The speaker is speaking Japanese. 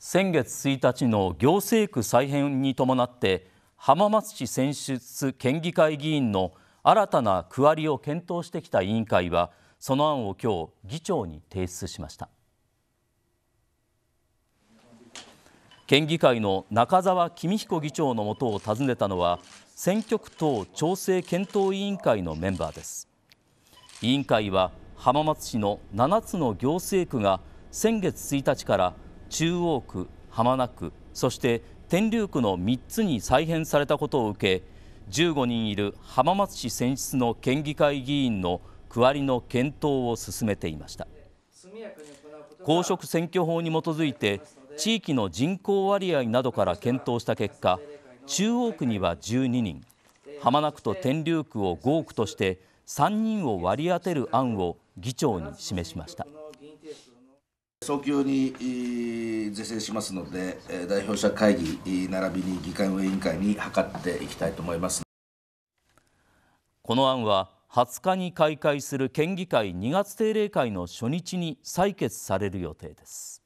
先月1日の行政区再編に伴って浜松市選出県議会議員の新たな区割りを検討してきた委員会はその案を今日議長に提出しました県議会の中澤公彦議長のもとを訪ねたのは選挙区等調整検討委員会のメンバーです委員会は浜松市の7つの行政区が先月1日から中央区浜名区そして天竜区の3つに再編されたことを受け15人いる浜松市選出の県議会議員の区割りの検討を進めていました公職選挙法に基づいて地域の人口割合などから検討した結果中央区には12人浜名区と天竜区を5区として3人を割り当てる案を議長に示しました。早急に是正しますので、代表者会議並びに議会運営委員会に諮っていきたいと思います。この案は20日に開会する県議会2月定例会の初日に採決される予定です。